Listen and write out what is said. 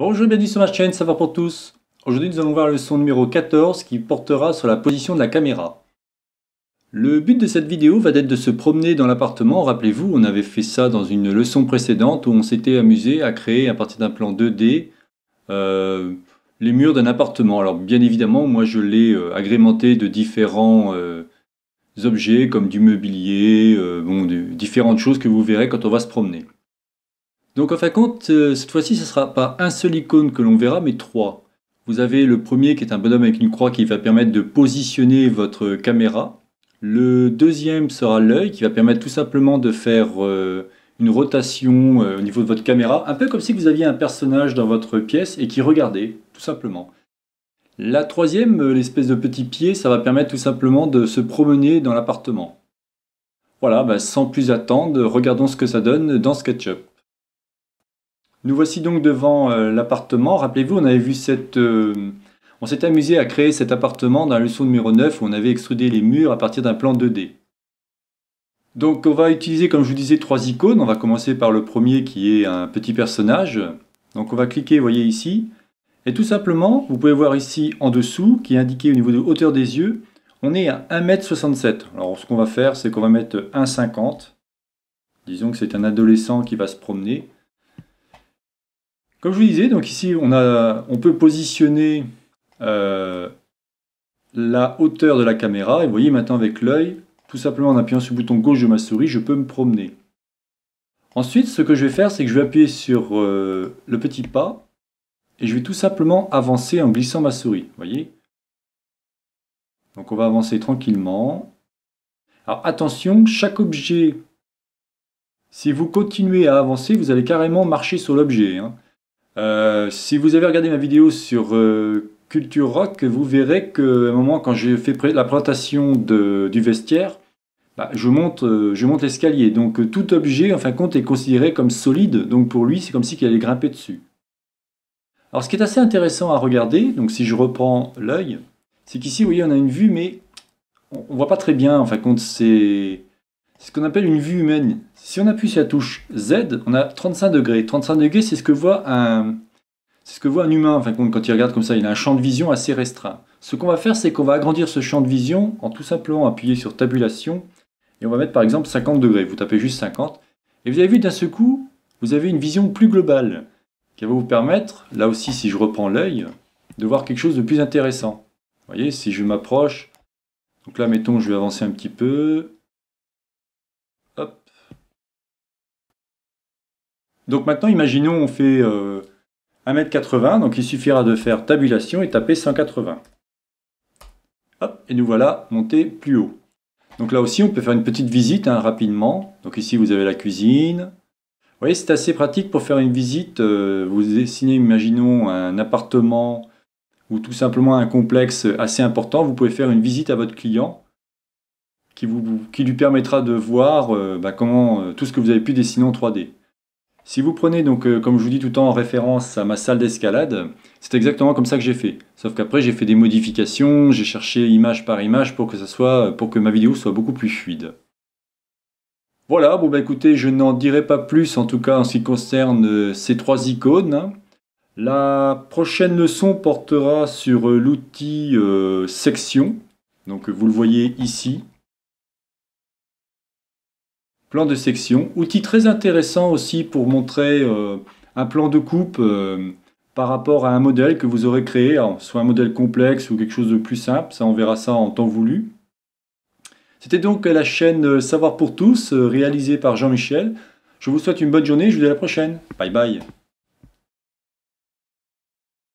Bonjour et bienvenue sur ma chaîne, ça va pour tous Aujourd'hui nous allons voir la leçon numéro 14 qui portera sur la position de la caméra. Le but de cette vidéo va d'être de se promener dans l'appartement, rappelez-vous on avait fait ça dans une leçon précédente où on s'était amusé à créer à partir d'un plan 2D euh, les murs d'un appartement. Alors bien évidemment moi je l'ai euh, agrémenté de différents euh, objets comme du mobilier, bon, différentes choses que vous verrez quand on va se promener. Donc en fin de compte, euh, cette fois-ci, ce ne sera pas un seul icône que l'on verra, mais trois. Vous avez le premier qui est un bonhomme avec une croix qui va permettre de positionner votre caméra. Le deuxième sera l'œil qui va permettre tout simplement de faire euh, une rotation euh, au niveau de votre caméra, un peu comme si vous aviez un personnage dans votre pièce et qui regardait, tout simplement. La troisième, l'espèce de petit pied, ça va permettre tout simplement de se promener dans l'appartement. Voilà, bah, sans plus attendre, regardons ce que ça donne dans SketchUp. Nous voici donc devant euh, l'appartement. Rappelez-vous, on avait vu cette... Euh, on s'est amusé à créer cet appartement dans la leçon numéro 9 où on avait extrudé les murs à partir d'un plan 2D. Donc on va utiliser, comme je vous disais, trois icônes. On va commencer par le premier qui est un petit personnage. Donc on va cliquer, vous voyez ici. Et tout simplement, vous pouvez voir ici en dessous, qui est indiqué au niveau de hauteur des yeux, on est à 1m67. Alors ce qu'on va faire, c'est qu'on va mettre 1,50. Disons que c'est un adolescent qui va se promener. Comme je vous disais, donc ici, on, a, on peut positionner euh, la hauteur de la caméra. Et vous voyez maintenant avec l'œil, tout simplement en appuyant sur le bouton gauche de ma souris, je peux me promener. Ensuite, ce que je vais faire, c'est que je vais appuyer sur euh, le petit pas et je vais tout simplement avancer en glissant ma souris. voyez Donc on va avancer tranquillement. Alors attention, chaque objet, si vous continuez à avancer, vous allez carrément marcher sur l'objet. Hein. Euh, si vous avez regardé ma vidéo sur euh, Culture Rock, vous verrez qu'à un moment, quand j'ai fait la présentation du vestiaire, bah, euh, je monte, l'escalier. Donc tout objet, en fin de compte, est considéré comme solide. Donc pour lui, c'est comme si il allait grimper dessus. Alors ce qui est assez intéressant à regarder, donc si je reprends l'œil, c'est qu'ici, vous on a une vue, mais on ne voit pas très bien. En fin de compte, c'est c'est ce qu'on appelle une vue humaine. Si on appuie sur la touche Z, on a 35 degrés. 35 degrés, c'est ce que voit un, c'est ce que voit un humain. Enfin, quand il regarde comme ça, il a un champ de vision assez restreint. Ce qu'on va faire, c'est qu'on va agrandir ce champ de vision en tout simplement appuyant sur tabulation. Et on va mettre par exemple 50 degrés. Vous tapez juste 50. Et vous avez vu d'un seul coup, vous avez une vision plus globale qui va vous permettre, là aussi si je reprends l'œil, de voir quelque chose de plus intéressant. Vous voyez, si je m'approche, donc là mettons je vais avancer un petit peu, Donc maintenant, imaginons, on fait 1m80, euh, donc il suffira de faire tabulation et taper 180. Hop, et nous voilà montés plus haut. Donc là aussi, on peut faire une petite visite hein, rapidement. Donc ici, vous avez la cuisine. Vous voyez, c'est assez pratique pour faire une visite. Euh, vous dessinez, imaginons, un appartement ou tout simplement un complexe assez important. Vous pouvez faire une visite à votre client qui, vous, qui lui permettra de voir euh, bah, comment, tout ce que vous avez pu dessiner en 3D. Si vous prenez donc, euh, comme je vous dis tout le temps en référence à ma salle d'escalade, c'est exactement comme ça que j'ai fait. Sauf qu'après j'ai fait des modifications, j'ai cherché image par image pour que ça soit, pour que ma vidéo soit beaucoup plus fluide. Voilà, bon bah écoutez, je n'en dirai pas plus en tout cas en ce qui concerne euh, ces trois icônes. Hein. La prochaine leçon portera sur euh, l'outil section. Donc vous le voyez ici, plan de section. Outil très intéressant aussi pour montrer euh, un plan de coupe euh, par rapport à un modèle que vous aurez créé, soit un modèle complexe ou quelque chose de plus simple, ça on verra ça en temps voulu. C'était donc la chaîne euh, Savoir pour tous, réalisée par Jean-Michel. Je vous souhaite une bonne journée, je vous dis à la prochaine. Bye bye